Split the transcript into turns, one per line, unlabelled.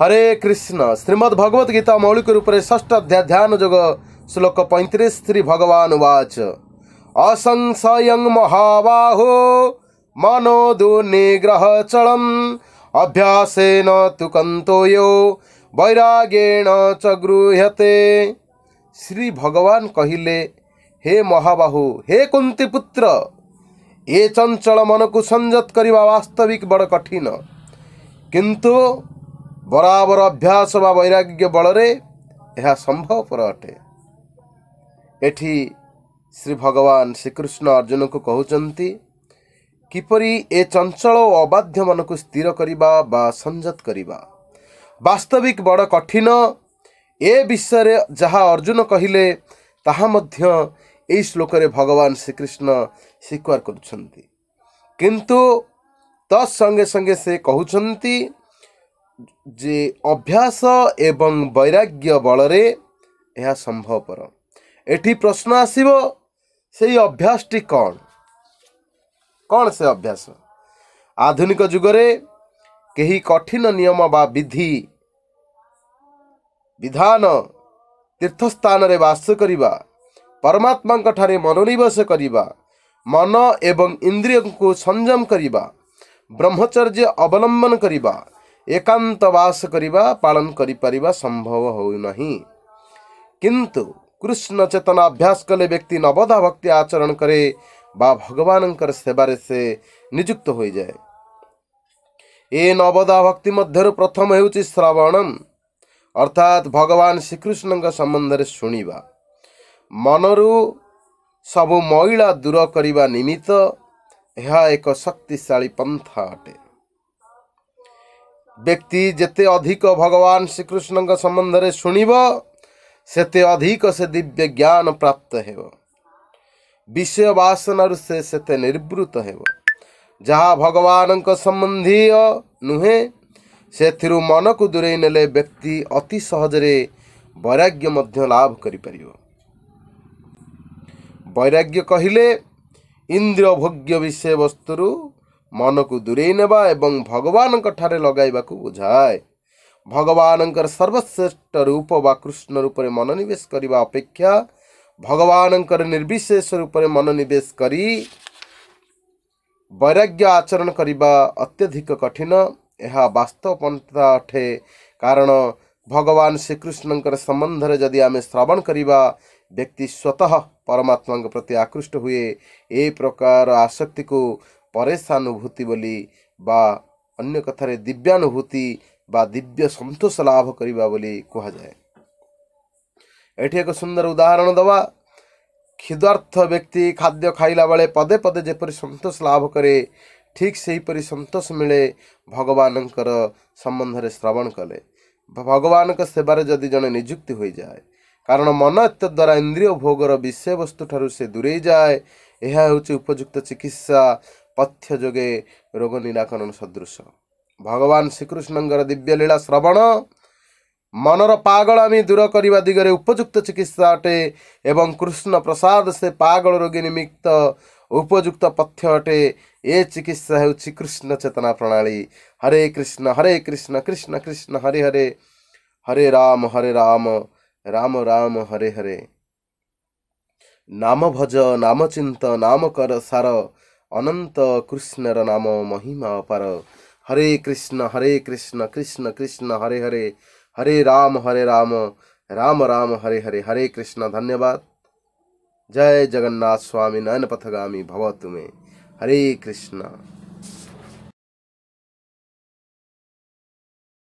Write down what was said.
हरे कृष्ण भगवत गीता मौलिक ष्ठ अध्याय ध्यान जग श्लोक श्री भगवान वाच असंशय महाबाहो चल अभ्यासेन तुकंतोयो यो वैरागेण चे श्री भगवान कहिले हे महाबाहु हे पुत्र चंचल मन को संजत करने वास्तविक बड कठिन किंतु ବରାବର ଅଭ୍ୟାସ ବା ବୈରାଗ୍ୟ ବଳରେ ଏହା ସମ୍ଭବପର ଅଟେ ଏଠି ଶ୍ରୀ ଭଗବାନ ଶ୍ରୀକୃଷ୍ଣ ଅର୍ଜୁନଙ୍କୁ କହୁଛନ୍ତି କିପରି ଏ ଚଞ୍ଚଳ ଓ ଅବାଧ୍ୟମାନଙ୍କୁ ସ୍ଥିର କରିବା ବା ସଂଯତ କରିବା ବାସ୍ତବିକ ବଡ଼ କଠିନ ଏ ବିଷୟରେ ଯାହା ଅର୍ଜୁନ କହିଲେ ତାହା ମଧ୍ୟ ଏହି ଶ୍ଳୋକରେ ଭଗବାନ ଶ୍ରୀକୃଷ୍ଣ ସ୍ୱୀକାର କରୁଛନ୍ତି କିନ୍ତୁ ତତ୍ ସଙ୍ଗେ ସଙ୍ଗେ ସେ କହୁଛନ୍ତି ଯେ ଅଭ୍ୟାସ ଏବଂ ବୈରାଗ୍ୟ ବଳରେ ଏହା ସମ୍ଭବପର ଏଠି ପ୍ରଶ୍ନ ଆସିବ ସେଇ ଅଭ୍ୟାସଟି କ'ଣ କ'ଣ ସେ ଅଭ୍ୟାସ ଆଧୁନିକ ଯୁଗରେ କେହି କଠିନ ନିୟମ ବା ବିଧି ବିଧାନ ତୀର୍ଥସ୍ଥାନରେ ବାସ କରିବା ପରମାତ୍ମାଙ୍କ ଠାରେ ମନୋନିବେଶ କରିବା ମନ ଏବଂ ଇନ୍ଦ୍ରିୟଙ୍କୁ ସଂଯମ କରିବା ବ୍ରହ୍ମଚର୍ଯ୍ୟ ଅବଲମ୍ବନ କରିବା ଏକାନ୍ତ ବାସ କରିବା ପାଳନ କରିପାରିବା ସମ୍ଭବ ହେଉନାହିଁ କିନ୍ତୁ କୃଷ୍ଣ ଚେତନା ଅଭ୍ୟାସ କଲେ ବ୍ୟକ୍ତି ନବଧା ଭକ୍ତି ଆଚରଣ କରେ ବା ଭଗବାନଙ୍କର ସେବାରେ ସେ ନିଯୁକ୍ତ ହୋଇଯାଏ ଏ ନବଦା ଭକ୍ତି ମଧ୍ୟରୁ ପ୍ରଥମ ହେଉଛି ଶ୍ରବଣମ୍ ଅର୍ଥାତ୍ ଭଗବାନ ଶ୍ରୀକୃଷ୍ଣଙ୍କ ସମ୍ବନ୍ଧରେ ଶୁଣିବା ମନରୁ ସବୁ ମଇଳା ଦୂର କରିବା ନିମିତ୍ତ ଏହା ଏକ ଶକ୍ତିଶାଳୀ ପନ୍ଥା ଅଟେ ବ୍ୟକ୍ତି ଯେତେ ଅଧିକ ଭଗବାନ ଶ୍ରୀକୃଷ୍ଣଙ୍କ ସମ୍ବନ୍ଧରେ ଶୁଣିବ ସେତେ ଅଧିକ ସେ ଦିବ୍ୟ ଜ୍ଞାନ ପ୍ରାପ୍ତ ହେବ ବିଷୟ ବାସନାରୁ ସେ ସେତେ ନିର୍ବୃତ ହେବ ଯାହା ଭଗବାନଙ୍କ ସମ୍ବନ୍ଧୀୟ ନୁହେଁ ସେଥିରୁ ମନକୁ ଦୂରେଇ ନେଲେ ବ୍ୟକ୍ତି ଅତି ସହଜରେ ବୈରାଗ୍ୟ ମଧ୍ୟ ଲାଭ କରିପାରିବ ବୈରାଗ୍ୟ କହିଲେ ଇନ୍ଦ୍ରିୟ ଭୋଗ୍ୟ ବିଷୟବସ୍ତୁରୁ ମନକୁ ଦୂରେଇ ନେବା ଏବଂ ଭଗବାନଙ୍କ ଠାରେ ଲଗାଇବାକୁ ବୁଝାଏ ଭଗବାନଙ୍କର ସର୍ବଶ୍ରେଷ୍ଠ ରୂପ ବା କୃଷ୍ଣ ରୂପରେ ମନୋନିବେଶ କରିବା ଅପେକ୍ଷା ଭଗବାନଙ୍କର ନିର୍ବିଶେଷ ରୂପରେ ମନୋନିବେଶ କରି ବୈରାଗ୍ୟ ଆଚରଣ କରିବା ଅତ୍ୟଧିକ କଠିନ ଏହା ବାସ୍ତବପନ୍ଥା ଅଟେ କାରଣ ଭଗବାନ ଶ୍ରୀକୃଷ୍ଣଙ୍କର ସମ୍ବନ୍ଧରେ ଯଦି ଆମେ ଶ୍ରବଣ କରିବା ବ୍ୟକ୍ତି ସ୍ୱତଃ ପରମାତ୍ମାଙ୍କ ପ୍ରତି ଆକୃଷ୍ଟ ହୁଏ ଏ ପ୍ରକାର ଆସକ୍ତିକୁ ପରେଶାନୁଭୂତି ବୋଲି ବା ଅନ୍ୟ କଥାରେ ଦିବ୍ୟାନୁଭୂତି ବା ଦିବ୍ୟ ସନ୍ତୋଷ ଲାଭ କରିବା ବୋଲି କୁହାଯାଏ ଏଠି ଏକ ସୁନ୍ଦର ଉଦାହରଣ ଦେବା କ୍ଷୁଦାର୍ଥ ବ୍ୟକ୍ତି ଖାଦ୍ୟ ଖାଇଲା ବେଳେ ପଦେ ପଦେ ଯେପରି ସନ୍ତୋଷ ଲାଭ କରେ ଠିକ୍ ସେହିପରି ସନ୍ତୋଷ ମିଳେ ଭଗବାନଙ୍କର ସମ୍ବନ୍ଧରେ ଶ୍ରବଣ କଲେ ଭଗବାନଙ୍କ ସେବାରେ ଯଦି ଜଣେ ନିଯୁକ୍ତି ହୋଇଯାଏ କାରଣ ମନ ଏତେ ଦ୍ୱାରା ଇନ୍ଦ୍ରିୟ ଭୋଗର ବିଷୟବସ୍ତୁ ଠାରୁ ସେ ଦୂରେଇ ଯାଏ ଏହା ହେଉଛି ଉପଯୁକ୍ତ ଚିକିତ୍ସା ପଥ୍ୟ ଯୋଗେ ରୋଗ ନିରାକରଣ ସଦୃଶ ଭଗବାନ ଶ୍ରୀକୃଷ୍ଣଙ୍କର ଦିବ୍ୟ ଲୀଳା ଶ୍ରବଣ ମନର ପାଗଳ ଆମେ ଦୂର କରିବା ଦିଗରେ ଉପଯୁକ୍ତ ଚିକିତ୍ସା ଅଟେ ଏବଂ କୃଷ୍ଣ ପ୍ରସାଦ ସେ ପାଗଳ ରୋଗୀ ନିମିତ୍ତ ଉପଯୁକ୍ତ ପଥ୍ୟ ଅଟେ ଏ ଚିକିତ୍ସା ହେଉଛି କୃଷ୍ଣ ଚେତନା ପ୍ରଣାଳୀ ହରେ କୃଷ୍ଣ ହରେ କୃଷ୍ଣ କୃଷ୍ଣ କୃଷ୍ଣ ହରେ ହରେ ହରେ ରାମ ହରେ ରାମ ରାମ ରାମ ହରେ ହରେ ନାମ ଭଜ ନାମ ଚିନ୍ତ ନାମ କର ସାର ଅନନ୍ତ କୃଷ୍ଣର ନାମ ମହିମା ଅପାର ହରେ କୃଷ୍ଣ ହରେ କୃଷ୍ଣ କୃଷ୍ଣ କୃଷ୍ଣ ହରେ ହରେ ହରେ ରାମ ହରେ ରାମ ରାମ ରାମ ହରେ ହରେ ହରେ କୃଷ୍ଣ ଧନ୍ୟବାଦ ଜୟ ଜଗନ୍ନାଥ ସ୍ୱାମୀ ନୟନ ପଥଗାମୀ ଭବ ତୁମେ ହରେ କୃଷ୍ଣ